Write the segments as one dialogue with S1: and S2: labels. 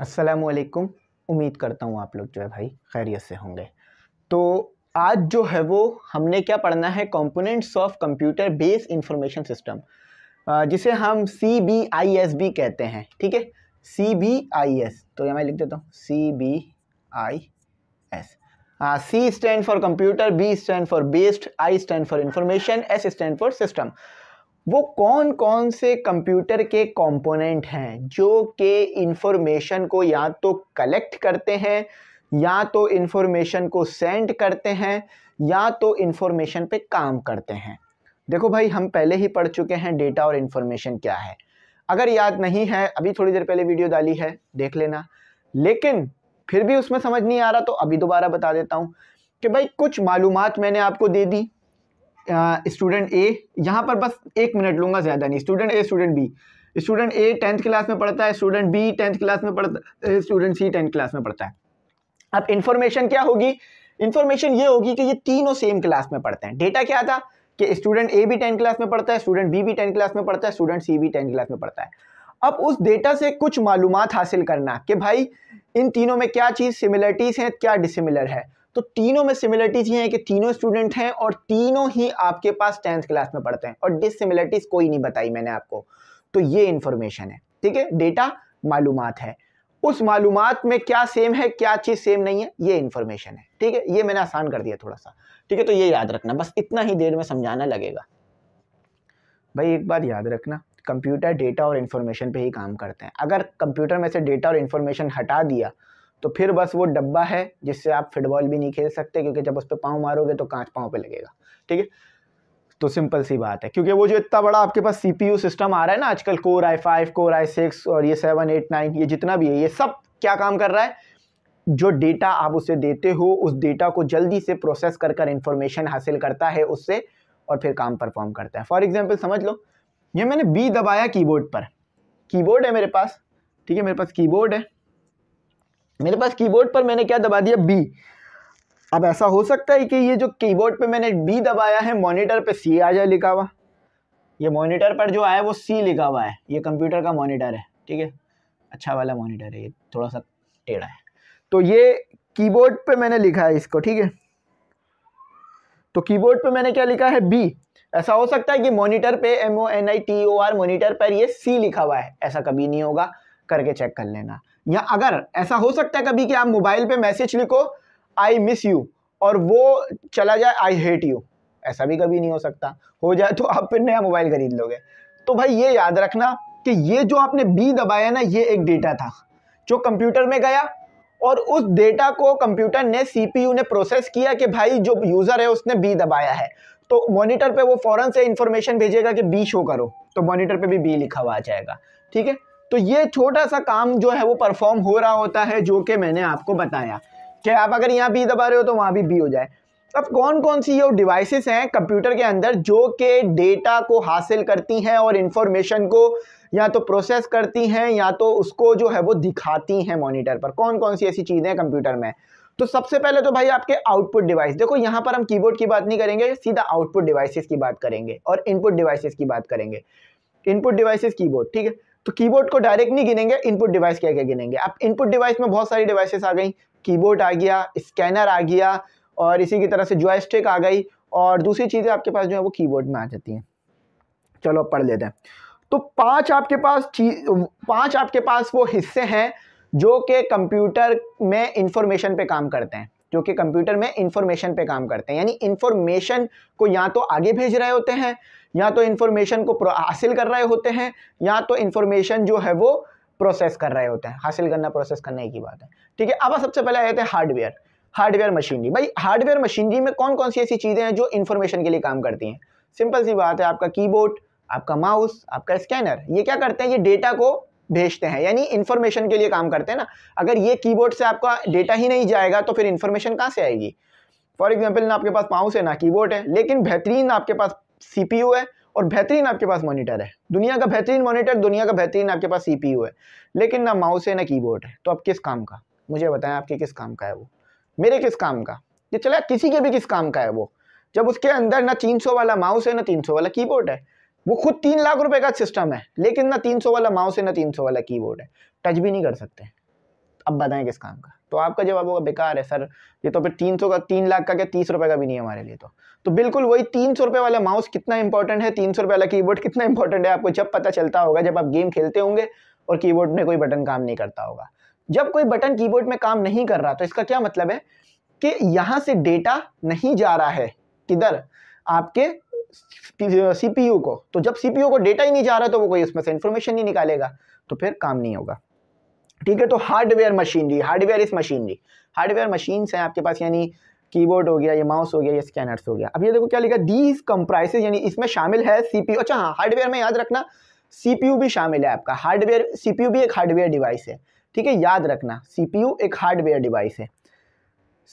S1: असलकुम उम्मीद करता हूँ आप लोग जो है भाई खैरियत से होंगे तो आज जो है वो हमने क्या पढ़ना है components of computer base information system जिसे हम सी बी आई एस भी कहते हैं ठीक है सी बी आई एस तो ये मैं लिख देता हूँ C B I S C stand for computer B stand for based I stand for information S stand for system वो कौन कौन से कंप्यूटर के कंपोनेंट हैं जो कि इंफॉर्मेशन को या तो कलेक्ट करते हैं या तो इंफॉर्मेशन को सेंड करते हैं या तो इंफॉर्मेशन पे काम करते हैं देखो भाई हम पहले ही पढ़ चुके हैं डेटा और इन्फॉर्मेशन क्या है अगर याद नहीं है अभी थोड़ी देर पहले वीडियो डाली है देख लेना लेकिन फिर भी उसमें समझ नहीं आ रहा तो अभी दोबारा बता देता हूँ कि भाई कुछ मालूम मैंने आपको दे दी स्टूडेंट ए यहाँ पर बस एक मिनट लूँगा ज़्यादा नहीं student A student B student A tenth class में पढ़ता है स्टूडेंट बी टेंथ क्लास में पढ़ता है स्टूडेंट सी टेंथ क्लास में पढ़ता है अब इन्फॉर्मेशन क्या होगी इन्फॉर्मेशन ये होगी कि ये तीनों सेम क्लास में पढ़ते हैं डेटा क्या था कि स्टूडेंट ए भी टेंथ क्लास में पढ़ता है स्टूडेंट बी भी टेंथ क्लास में पढ़ता है स्टूडेंट सी भी टेंथ क्लास में पढ़ता है अब उस डेटा से कुछ मालूम हासिल करना कि भाई इन तीनों में क्या चीज़ सिमिलरिटीज़ हैं क्या डिसिमिलर है तो तीनों में सिमिलरिटीज ये हैं कि तीनों स्टूडेंट हैं और तीनों ही आपके पास टेंथ क्लास में पढ़ते हैं और डिसिमिलरिटीज कोई नहीं बताई मैंने आपको तो ये इंफॉर्मेशन है ठीक है डेटा मालूम है उस मालूम में क्या सेम है क्या चीज़ सेम नहीं है ये इन्फॉर्मेशन है ठीक है ये मैंने आसान कर दिया थोड़ा सा ठीक है तो ये याद रखना बस इतना ही देर में समझाना लगेगा भाई एक बात याद रखना कंप्यूटर डेटा और इन्फॉर्मेशन पे ही काम करते हैं अगर कंप्यूटर में से डेटा और इन्फॉर्मेशन हटा दिया तो फिर बस वो डब्बा है जिससे आप फुटबॉल भी नहीं खेल सकते क्योंकि जब उस पर पाँव मारोगे तो कांच पाँव पे लगेगा ठीक है तो सिंपल सी बात है क्योंकि वो जो इतना बड़ा आपके पास सी सिस्टम आ रहा है ना आजकल core I five core I six और ये सेवन एट नाइन ये जितना भी है ये सब क्या काम कर रहा है जो डेटा आप उसे देते हो उस डेटा को जल्दी से प्रोसेस कर कर इन्फॉर्मेशन हासिल करता है उससे और फिर काम परफॉर्म करता है फॉर एग्जाम्पल समझ लो ये मैंने बी दबाया कीबोर्ड पर कीबोर्ड है मेरे पास ठीक है मेरे पास कीबोर्ड है मेरे पास कीबोर्ड पर मैंने क्या दबा दिया बी अब ऐसा हो सकता है कि ये जो कीबोर्ड पे मैंने बी दबाया है मॉनिटर पे सी आ जाए लिखा हुआ ये मॉनिटर पर जो आया वो सी लिखा हुआ है ये कंप्यूटर का मॉनिटर है ठीक है अच्छा वाला मॉनिटर है ये थोड़ा सा टेढ़ा है तो ये कीबोर्ड पे मैंने लिखा है इसको ठीक है तो कीबोर्ड पे मैंने क्या लिखा है बी ऐसा हो सकता है कि मॉनिटर पे M O N I T O R monitor पर ये सी लिखा हुआ है ऐसा कभी नहीं होगा करके चेक कर लेना या अगर ऐसा हो सकता है कभी कि आप मोबाइल पे मैसेज लिखो आई मिस यू और वो चला जाए आई हेट यू ऐसा भी कभी नहीं हो सकता हो जाए तो आप फिर नया मोबाइल खरीद लोगे तो भाई ये याद रखना कि ये जो आपने बी दबाया ना ये एक डेटा था जो कंप्यूटर में गया और उस डेटा को कंप्यूटर ने सीपीयू ने प्रोसेस किया कि भाई जो यूज़र है उसने बी दबाया है तो मॉनिटर पे वो फॉरन से इन्फॉर्मेशन भेजेगा कि बी शो करो तो मॉनिटर पे भी बी लिखा हुआ आ जाएगा ठीक है तो ये छोटा सा काम जो है वो परफॉर्म हो रहा होता है जो कि मैंने आपको बताया कि आप अगर यहाँ बी दबा रहे हो तो वहाँ भी बी हो जाए अब कौन कौन सी ये डिवाइसेस हैं कंप्यूटर के अंदर जो कि डेटा को हासिल करती हैं और इन्फॉर्मेशन को या तो प्रोसेस करती हैं या तो उसको जो है वो दिखाती हैं मॉनिटर पर कौन कौन सी ऐसी चीज़ें हैं कंप्यूटर में तो सबसे पहले तो भाई आपके आउटपुट डिवाइस देखो यहाँ पर हम कीबोर्ड की बात नहीं करेंगे सीधा आउटपुट डिवाइसेस की बात करेंगे और इनपुट डिवाइसेस की बात करेंगे इनपुट डिवाइसेस कीबोर्ड ठीक है तो कीबोर्ड को डायरेक्ट नहीं गिनेंगे इनपुट डिवाइस क्या क्या गिनेंगे अब इनपुट डिवाइस में बहुत सारी डिवाइसेस आ गई कीबोर्ड आ गया स्कैनर आ गया और इसी की तरह से जॉयस्टिक आ गई और दूसरी चीज़ें आपके पास जो है वो कीबोर्ड में आ जाती हैं चलो पढ़ लेते हैं तो पांच आपके पास चीज पांच आपके पास वो हिस्से हैं जो कि कंप्यूटर में इंफॉर्मेशन पे काम करते हैं जो कि कंप्यूटर में इंफॉर्मेशन पे काम करते हैं यानी इंफॉर्मेशन को या तो आगे भेज रहे होते हैं या तो इन्फॉर्मेशन को हासिल कर रहे होते हैं या तो इन्फॉर्मेशन जो है वो प्रोसेस कर रहे होते हैं हासिल करना प्रोसेस करने की बात है ठीक है अब सबसे पहले आ जाते हैं हार्डवेयर हार्डवेयर मशीनरी भाई हार्डवेयर मशीनरी में कौन कौन सी ऐसी चीज़ें हैं जो इन्फॉर्मेशन के लिए काम करती हैं सिंपल सी बात है आपका कीबोर्ड आपका माउस आपका स्कैनर ये क्या करते हैं ये डेटा को भेजते हैं यानी इन्फॉर्मेशन के लिए काम करते हैं ना अगर ये कीबोर्ड से आपका डेटा ही नहीं जाएगा तो फिर इन्फॉर्मेशन कहाँ से आएगी फॉर एग्जाम्पल ना आपके पास पाउस है ना कीबोर्ड है लेकिन बेहतरीन आपके पास सी है और बेहतरीन आपके पास मॉनिटर है दुनिया का बेहतरीन मॉनिटर दुनिया का बेहतरीन आपके पास सी है लेकिन ना माउस है ना कीबोर्ड है तो आप किस काम का मुझे बताएं आपके किस काम का है वो मेरे किस काम का ये चला किसी के भी किस काम का है वो जब उसके अंदर ना 300 वाला माउस है ना 300 वाला कीबोर्ड है वो खुद तीन लाख रुपए का सिस्टम है लेकिन ना तीन सौ वाला माउस है ना तीन सौ वाला कीबोर्ड है टच भी नहीं कर सकते अब बताएं किस काम का तो आपका जवाब होगा बेकार है सर ये तो फिर तीन सौ का तीन लाख का क्या तीस रुपए का भी नहीं है हमारे लिए तो तो बिल्कुल वही तीन सौ रुपए वाला माउस कितना इंपॉर्टेंट है तीन सौ रुपए वाला कीबोर्ड कितना इंपॉर्टेंट है आपको जब पता चलता होगा जब आप गेम खेलते होंगे और कीबोर्ड में कोई बटन काम नहीं करता होगा जब कोई बटन कीबोर्ड में काम नहीं कर रहा तो इसका क्या मतलब है कि यहां से डेटा नहीं जा रहा है किधर आपके सीपीयू को तो जब सीपीयू को डेटा ही नहीं जा रहा तो वो कोई इसमें से इंफॉर्मेशन नहीं निकालेगा तो फिर काम नहीं होगा ठीक है तो हार्डवेयर मशीनरी हार्डवेयर इस मशीनरी हार्डवेयर मशीन है आपके पास यानी कीबोर्ड हो गया ये माउस हो गया ये स्कैनर्स हो गया अब ये देखो क्या लिखा दीज कंप्राइसेज यानी इसमें शामिल है सीपीयू अच्छा हाँ हार्डवेयर में याद रखना सीपीयू भी शामिल है आपका हार्डवेयर सीपीयू भी एक हार्डवेयर डिवाइस है ठीक है याद रखना सीपीयू एक हार्डवेयर डिवाइस है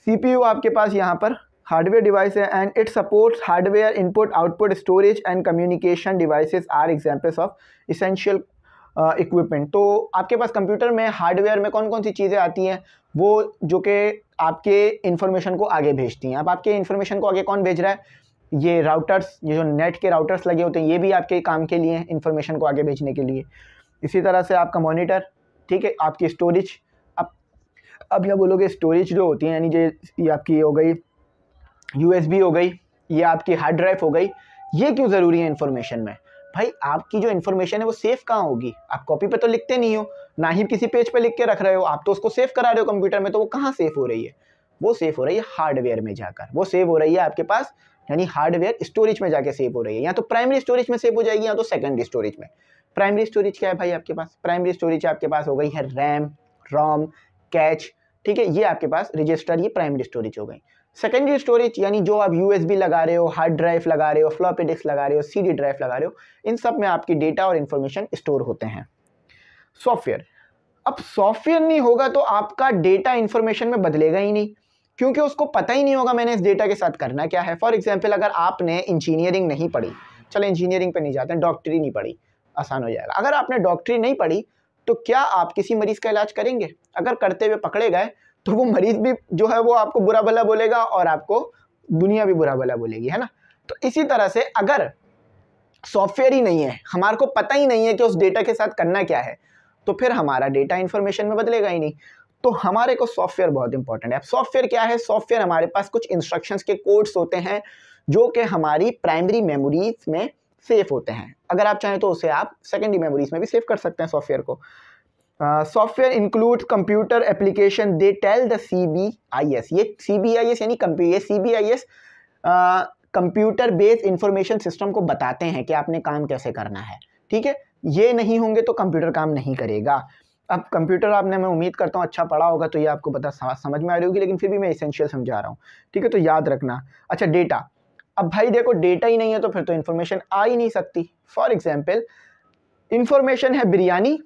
S1: सीपीयू आपके पास यहाँ पर डिवाइस है and it supports hardware input output storage and communication devices are examples of essential equipment तो आपके पास कंप्यूटर में हार्डवेयर में कौन कौन सी चीज़ें आती हैं वो जो कि आपके इन्फॉर्मेशन को आगे भेजती हैं अब आपके इन्फॉर्मेशन को आगे कौन भेज रहा है ये राउटर्स ये जो नेट के राउटर्स लगे होते हैं ये भी आपके काम के लिए हैं इन्फॉर्मेशन को आगे भेजने के लिए इसी तरह से आपका मॉनिटर ठीक है आपकी स्टोरेज अब अब यह बोलोगे स्टोरेज जो होती है यानी जो ये आपकी हो गई यू हो गई ये आपकी हार्ड ड्राइव हो गई ये क्यों ज़रूरी है इन्फॉर्मेशन में भाई आपकी जो इन्फॉर्मेशन है वो सेफ कहाँ होगी आप कॉपी पे तो लिखते नहीं हो ना ही किसी पेज पे लिख के रख रहे हो आप तो उसको सेव करा रहे हो कंप्यूटर में तो वो कहाँ सेफ हो रही है वो सेफ हो रही है हार्डवेयर में जाकर वो सेव हो रही है आपके पास यानी हार्डवेयर स्टोरेज में जाकर सेव हो रही है या तो प्राइमरी स्टोरेज में सेव हो जाएगी या तो सेकेंडरी स्टोरेज में प्राइमरी स्टोरेज क्या है भाई आपके पास प्राइमरी स्टोरेज आपके पास हो गई है रैम रॉम कैच ठीक है ये आपके पास रजिस्टर ये प्राइमरी स्टोरेज हो गई सेकेंडरी स्टोरेज यानी जो आप यू लगा रहे हो हार्ड ड्राइव लगा रहे हो फ्लॉपी डिस्क लगा रहे हो सी ड्राइव लगा रहे हो इन सब में आपकी डेटा और इन्फॉर्मेशन स्टोर होते हैं सॉफ्टवेयर अब सॉफ्टवेयर नहीं होगा तो आपका डेटा इन्फॉर्मेशन में बदलेगा ही नहीं क्योंकि उसको पता ही नहीं होगा मैंने इस डेटा के साथ करना क्या है फॉर एग्जाम्पल अगर आपने इंजीनियरिंग नहीं पढ़ी चलो इंजीनियरिंग पर नहीं जाते हैं डॉक्टरी नहीं पढ़ी आसान हो जाएगा अगर आपने डॉक्टरी नहीं पढ़ी तो क्या आप किसी मरीज़ का इलाज करेंगे अगर करते हुए पकड़े गए तो वो मरीज भी जो है वो आपको बुरा भला बोलेगा और आपको दुनिया भी बुरा भला बोलेगी है ना तो इसी तरह से अगर सॉफ्टवेयर ही नहीं है हमारे को पता ही नहीं है कि उस डेटा के साथ करना क्या है तो फिर हमारा डेटा इन्फॉर्मेशन में बदलेगा ही नहीं तो हमारे को सॉफ्टवेयर बहुत इंपॉर्टेंट है अब सॉफ्टवेयर क्या है सॉफ्टवेयर हमारे पास कुछ इंस्ट्रक्शंस के कोड्स होते हैं जो कि हमारी प्राइमरी मेमोरीज में सेफ होते हैं अगर आप चाहें तो उसे आप सेकेंडरी मेमोरीज में भी सेव कर सकते हैं सॉफ्टवेयर को software include computer application they tell the C B I S ये सी बी आई एस यानी ये C B I S computer based information system को बताते हैं कि आपने काम कैसे करना है ठीक है ये नहीं होंगे तो कंप्यूटर काम नहीं करेगा अब कंप्यूटर आपने मैं उम्मीद करता हूँ अच्छा पढ़ा होगा तो ये आपको पता समझ में आ रही होगी लेकिन फिर भी मैं इसेंशियल समझा रहा हूँ ठीक है तो याद रखना अच्छा डेटा अब भाई देखो डेटा ही नहीं है तो फिर तो इन्फॉर्मेशन आ ही नहीं सकती फॉर एग्जाम्पल इन्फॉर्मेशन है बिरयानी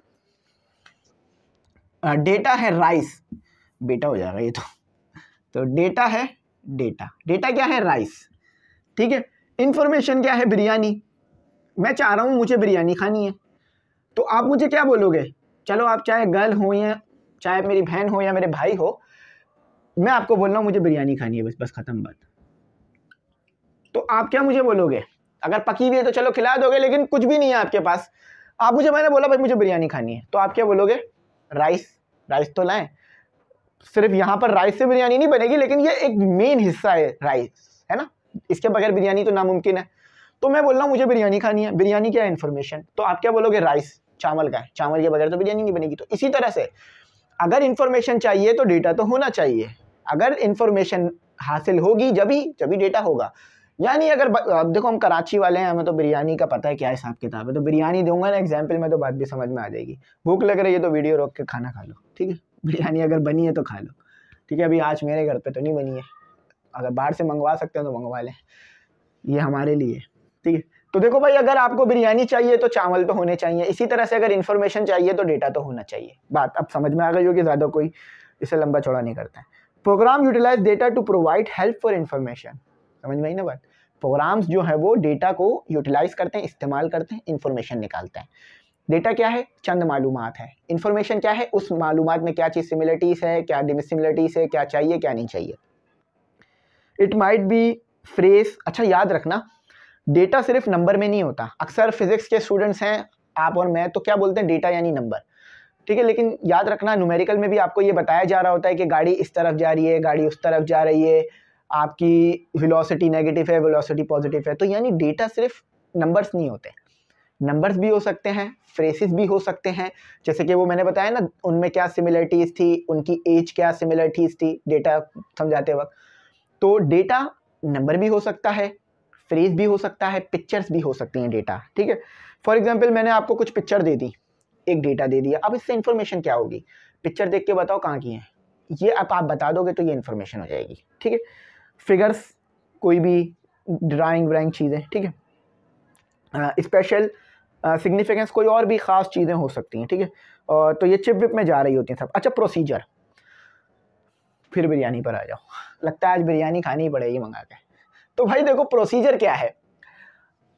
S1: डेटा है राइस बेटा हो जाएगा ये तो तो डेटा है डेटा डेटा क्या है राइस ठीक है इन्फॉर्मेशन क्या है बिरयानी मैं चाह रहा हूँ मुझे बिरयानी खानी है तो आप मुझे क्या बोलोगे चलो आप चाहे गर्ल हो या चाहे मेरी बहन हो या मेरे भाई हो मैं आपको बोल रहा हूँ मुझे बिरयानी खानी है बस बस ख़त्म बात तो आप क्या मुझे बोलोगे अगर पकी हुई है तो चलो खिला दोगे लेकिन कुछ भी नहीं है आपके पास आप मुझे मैंने बोला भाई मुझे बिरयानी खानी है तो आप क्या बोलोगे राइस राइस तो लाएं सिर्फ यहाँ पर राइस से बिरयानी नहीं बनेगी लेकिन ये एक मेन हिस्सा है राइस है ना इसके बगैर बिरयानी तो नामुमकिन है तो मैं बोल रहा हूँ मुझे बिरयानी खानी है बिरयानी क्या है इन्फॉर्मेशन तो आप क्या बोलोगे राइस चावल का है चावल के बगैर तो बिरयानी नहीं बनेगी तो इसी तरह से अगर इन्फॉर्मेशन चाहिए तो डेटा तो होना चाहिए अगर इन्फॉर्मेशन हासिल होगी जब ही जब ही डेटा होगा यानी अगर अब देखो हम कराची वाले हैं हमें तो बिरयानी का पता है क्या हिसाब किताब है तो बिरयानी दूंगा ना एग्जाम्पल में तो बात भी समझ में आ जाएगी भूख लग रही है तो वीडियो रोक के खाना खा लो ठीक है बिरयानी अगर बनी है तो खा लो ठीक है अभी आज मेरे घर पे तो नहीं बनी है अगर बाहर से मंगवा सकते हैं तो मंगवा लें ये हमारे लिए ठीक है तो देखो भाई अगर आपको बिरयानी चाहिए तो चावल तो होने चाहिए इसी तरह से अगर इन्फॉर्मेशन चाहिए तो डेटा तो होना चाहिए बात अब समझ में आ गई होगी ज़्यादा कोई इसे लंबा चौड़ा नहीं करता है program utilize data to provide help for information समझ में आई ना बात प्रोग्राम्स जो है वो डेटा को यूटिलाइज करते हैं इस्तेमाल करते हैं इन्फॉर्मेशन निकालते हैं डेटा क्या है चंद मालूम है इन्फॉर्मेशन क्या है उस मालूम में क्या चीज़ सिमिलरिटीज़ है क्या डिमिसिमिलरिटीज़ है क्या चाहिए क्या नहीं चाहिए इट माइट बी फ्रेस अच्छा याद रखना डेटा सिर्फ नंबर में नहीं होता अक्सर फिजिक्स के स्टूडेंट्स हैं आप और मैं तो क्या बोलते हैं डेटा यानी नंबर ठीक है लेकिन याद रखना न्यूमेरिकल में भी आपको ये बताया जा रहा होता है कि गाड़ी इस तरफ जा रही है गाड़ी उस तरफ जा रही है आपकी वेलोसिटी नेगेटिव है वेलोसिटी पॉजिटिव है तो यानी डेटा सिर्फ नंबर्स नहीं होते नंबर्स भी हो सकते हैं फ्रेसिस भी हो सकते हैं जैसे कि वो मैंने बताया ना उनमें क्या सिमिलरिटीज़ थी उनकी एज क्या सिमिलरिटीज़ थी डेटा समझाते वक्त तो डेटा नंबर भी हो सकता है फ्रेज भी हो सकता है पिक्चर्स भी हो सकती हैं डेटा ठीक है फॉर एग्जाम्पल मैंने आपको कुछ पिक्चर दे दी एक डेटा दे दिया अब इससे इन्फॉर्मेशन क्या होगी पिक्चर देख के बताओ कहाँ की है ये अब आप बता दोगे तो ये इन्फॉर्मेशन हो जाएगी ठीक है फिगर्स कोई भी ड्राइंग व्राइंग चीज़ें ठीक है स्पेशल सिग्निफिकेंस कोई और भी ख़ास चीज़ें हो सकती हैं ठीक है और तो ये चिप विप में जा रही होती हैं सब अच्छा प्रोसीजर फिर बिरयानी पर आ जाओ लगता है आज बिरयानी खानी ही पड़ेगी मंगा के तो भाई देखो प्रोसीजर क्या है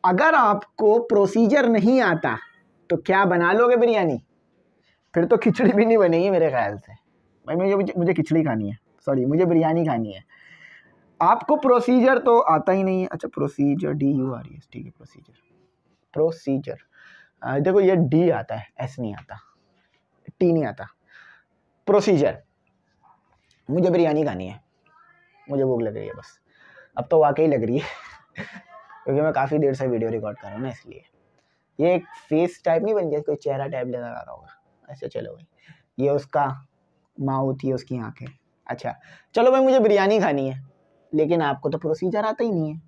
S1: अगर आपको प्रोसीजर नहीं आता तो क्या बना लोगे बिरयानी फिर तो खिचड़ी भी नहीं बनेगी मेरे ख्याल से भाई मुझे मुझे खिचड़ी खानी है सॉरी मुझे बिरयानी खानी है आपको प्रोसीजर तो आता ही नहीं है अच्छा प्रोसीजर डी यू आ रही है ठीक है प्रोसीजर प्रोसीजर देखो ये डी आता है एस नहीं आता टी नहीं आता प्रोसीजर मुझे बिरयानी खानी है मुझे भूख लग रही है बस अब तो वाकई लग रही है क्योंकि मैं काफ़ी देर से वीडियो रिकॉर्ड कर रहा हूँ ना इसलिए ये एक फेस टाइप नहीं बन गया कोई चेहरा टाइप लेना रहा होगा अच्छा चलो भाई ये उसका माउथ ये उसकी आँखें अच्छा चलो भाई मुझे बिरयानी खानी है लेकिन आपको तो प्रोसीजर आता ही नहीं है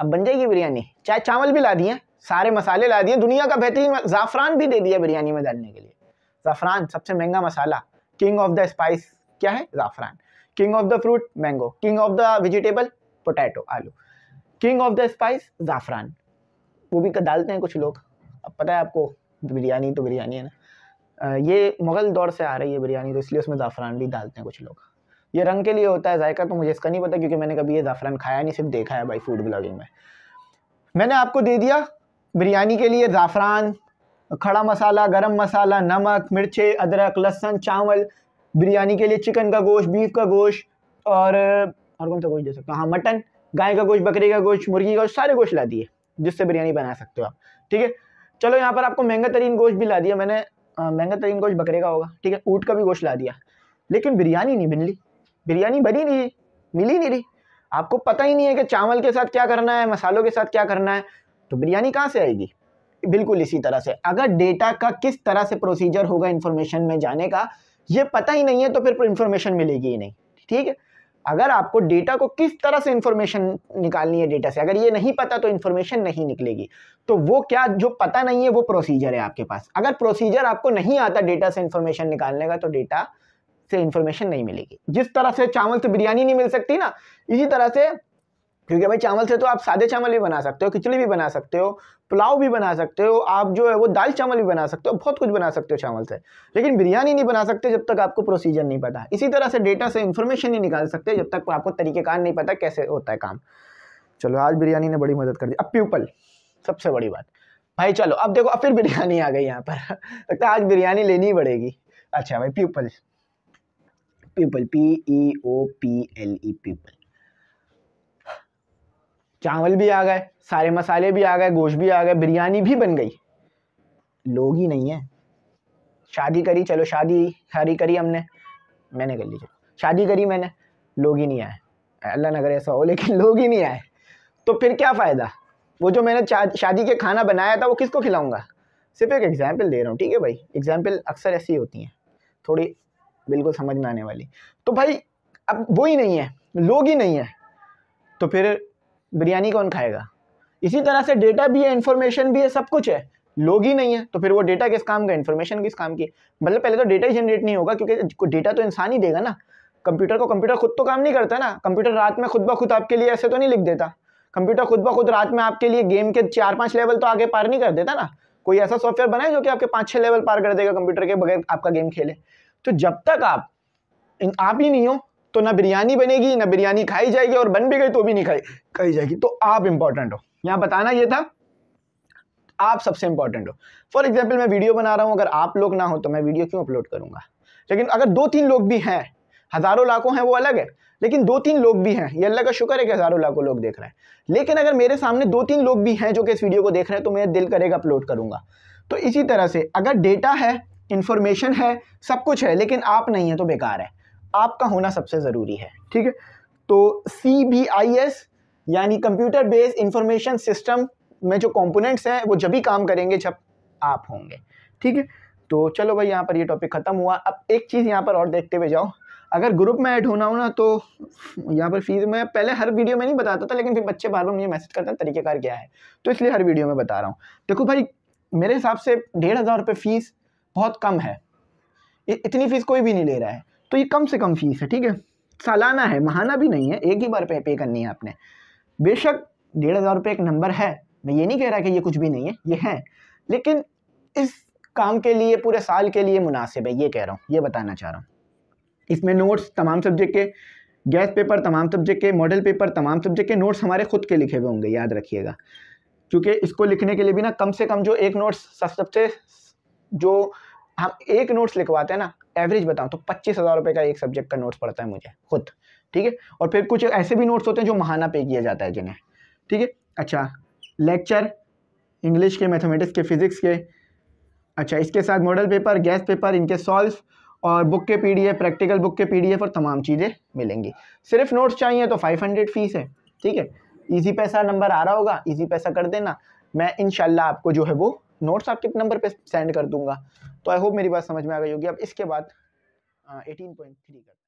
S1: अब बन जाएगी बिरयानी चाहे चावल भी ला दिए सारे मसाले ला दिए दुनिया का बेहतरीन ज़ाफ़रान भी दे दिया बिरयानी में डालने के लिए ज़ाफ़रान सबसे महंगा मसाला किंग ऑफ द स्पाइस क्या है ज़ाफ़रान king of the fruit mango king of the vegetable potato आलू किंग ऑफ द स्पाइस ज़ाफ़रान वो भी डालते हैं कुछ लोग अब पता है आपको बिरयानी तो बिरयानी है ना ये मुग़ल दौर से आ रही है बिरयानी तो इसलिए उसमें ज़ाफ़रान भी डालते हैं कुछ लोग ये रंग के लिए होता है जायका तो मुझे इसका नहीं पता क्योंकि मैंने कभी ये ज़ाफ़रान खाया नहीं सिर्फ देखा है भाई फूड ब्लॉगिंग में मैंने आपको दे दिया बिरयानी के लिए ज़ाफ़रान खड़ा मसाला गरम मसाला नमक मिर्चे अदरक लहसन चावल बिरयानी के लिए चिकन का गोश्त बीफ का गोश्त और और कौन सा गोश्त दे सकते हो हाँ मटन गाय का गोश्त बकरी का गोश्त मुर्गी का गोश्त सारे गोश्त ला दिए जिससे बिरयानी बना सकते हो आप ठीक है चलो यहाँ पर आपको महंगा तरीन गोश्त भी ला दिया मैंने महंगा तरीन गोश्त बकरे का होगा ठीक है ऊँट का भी गोश्त ला दिया लेकिन बिरयानी नहीं बिनली बिरयानी बनी नहीं मिली नहीं रही आपको पता ही नहीं है कि चावल के साथ क्या करना है मसालों के साथ क्या करना है तो बिरयानी कहाँ से आएगी बिल्कुल इसी तरह से अगर डेटा का किस तरह से प्रोसीजर होगा इन्फॉर्मेशन में जाने का ये पता ही नहीं है तो फिर इन्फॉर्मेशन मिलेगी ही नहीं ठीक है अगर आपको डेटा को किस तरह से इन्फॉर्मेशन निकालनी है डेटा से अगर ये नहीं पता तो इन्फॉर्मेशन नहीं निकलेगी तो वो क्या जो पता नहीं है वो प्रोसीजर है आपके पास अगर प्रोसीजर आपको नहीं आता डेटा से इन्फॉर्मेशन निकालने का तो डेटा से इन्फॉर्मेशन नहीं मिलेगी जिस तरह से चावल से बिरयानी नहीं मिल सकती ना इसी तरह से क्योंकि भाई चावल से तो आप सादे चावल भी बना सकते हो खिचड़ी भी बना सकते हो पुलाव भी बना सकते हो आप जो है वो दाल चावल भी बना सकते हो बहुत कुछ बना सकते हो चावल से लेकिन बिरयानी नहीं बना सकते जब तक आपको प्रोसीजर नहीं पता इसी तरह से डेटा से इन्फॉर्मेशन नहीं निकाल सकते जब तक आपको तरीक़ेकार नहीं पता कैसे होता है काम चलो आज बिरयानी ने बड़ी मदद कर दी अब पीपल सबसे बड़ी बात भाई चलो अब देखो अब फिर बिरयानी आ गई यहाँ पर लगता है आज बिरयानी लेनी ही पड़ेगी अच्छा भाई peoples people P E O P L E people चावल भी आ गए सारे मसाले भी आ गए गोश्त भी आ गए बिरयानी भी बन गई लोग ही नहीं है शादी करी चलो शादी हरी करी हमने मैंने कर ली चलो शादी करी मैंने लोग ही नहीं आए अल्लाह नगर ऐसा हो लेकिन लोग ही नहीं आए तो फिर क्या फ़ायदा वो जो मैंने शादी के खाना बनाया था वो किसको खिलाऊंगा सिर्फ एक एग्ज़ाम्पल दे रहा हूँ ठीक है भाई एग्ज़ाम्पल अक्सर ऐसी होती हैं थोड़ी बिल्कुल समझ में आने वाली तो भाई अब वो ही नहीं है लोग ही नहीं है तो फिर बिरयानी कौन खाएगा इसी तरह से डेटा भी है इन्फॉर्मेशन भी है सब कुछ है लोग ही नहीं है तो फिर वो डेटा किस काम का इन्फॉर्मेशन किस काम की मतलब पहले तो डेटा ही जनरेट नहीं होगा क्योंकि डेटा तो इंसान ही देगा ना कंप्यूटर को कंप्यूटर खुद तो काम नहीं करता ना कंप्यूटर रात में खुद ब खुद आपके लिए ऐसे तो नहीं लिख देता कंप्यूटर खुद ब खुद रात में आपके लिए गेम के चार पाँच लेवल तो आगे पार नहीं कर देता ना कोई ऐसा सॉफ्टवेयर बनाए जो कि आपके पाँच छः लेवल पार कर देगा कंप्यूटर के बगैर आपका गेम खेले तो जब तक आप इन, आप ही नहीं हो तो ना बिरयानी बनेगी ना बिरयानी खाई जाएगी और बन भी गई तो भी नहीं खाई खाई जाएगी तो आप इंपॉर्टेंट हो यहाँ बताना ये था आप सबसे इंपॉर्टेंट हो फॉर एग्जाम्पल मैं वीडियो बना रहा हूँ अगर आप लोग ना हो तो मैं वीडियो क्यों अपलोड करूंगा लेकिन अगर दो तीन लोग भी हैं हज़ारों लाखों हैं वो अलग है लेकिन दो तीन लोग भी हैं ये अल्लाह का शुक्र है कि हज़ारों लाखों लोग देख रहे हैं लेकिन अगर मेरे सामने दो तीन लोग भी हैं जो कि इस वीडियो को देख रहे हैं तो मेरा दिल करेगा अपलोड करूंगा तो इसी तरह से अगर डेटा है इन्फॉर्मेशन है सब कुछ है लेकिन आप नहीं है तो बेकार है आपका होना सबसे ज़रूरी है ठीक है तो सी बी आई एस यानी कंप्यूटर बेस्ड इंफॉर्मेशन सिस्टम में जो कंपोनेंट्स हैं वो जब भी काम करेंगे जब आप होंगे ठीक है तो चलो भाई यहाँ पर ये टॉपिक ख़त्म हुआ अब एक चीज़ यहाँ पर और देखते हुए जाओ अगर ग्रुप में ऐड होना हो ना तो यहाँ पर फीस मैं पहले हर वीडियो में नहीं बताता था लेकिन फिर बच्चे बार बार मुझे मैसेज करते हैं तरीक़ेकार क्या है तो इसलिए हर वीडियो में बता रहा हूँ देखो भाई मेरे हिसाब से डेढ़ हज़ार रुपये फ़ीस बहुत कम है इतनी फ़ीस कोई भी नहीं ले रहा है तो ये कम से कम फ़ीस है ठीक है सालाना है महाना भी नहीं है एक ही बार पे पे करनी है आपने बेशक डेढ़ हज़ार रुपये एक नंबर है मैं ये नहीं कह रहा कि ये कुछ भी नहीं है ये है लेकिन इस काम के लिए पूरे साल के लिए मुनासिब है ये कह रहा हूँ ये बताना चाह रहा हूँ इसमें नोट्स तमाम सब्जेक्ट के गैस पेपर तमाम सब्जेक्ट के मॉडल पेपर तमाम सब्जेक्ट के नोट्स हमारे खुद के लिखे हुए होंगे याद रखिएगा क्योंकि इसको लिखने के लिए भी ना कम से कम जो एक नोट्स सबसे जो हम एक नोट्स लिखवाते हैं ना एवरेज बताऊँ तो पच्चीस हज़ार रुपये का एक सब्जेक्ट का नोट्स पड़ता है मुझे खुद ठीक है और फिर कुछ ऐसे भी नोट्स होते हैं जो महाना पे किया जाता है जिन्हें ठीक है अच्छा लेक्चर इंग्लिश के मैथमेटिक्स के फिजिक्स के अच्छा इसके साथ मॉडल पेपर गैस पेपर इनके सॉल्व और बुक के पी प्रैक्टिकल बुक के पी और तमाम चीज़ें मिलेंगी सिर्फ नोट्स चाहिए तो फाइव फीस है ठीक है ईजी पैसा नंबर आ रहा होगा ईजी पैसा कर देना मैं इन आपको जो है वो नोट्स आपके नंबर पर सेंड कर दूंगा तो आई होप मेरी बात समझ में आ गई होगी अब इसके बाद एटीन पॉइंट थ्री का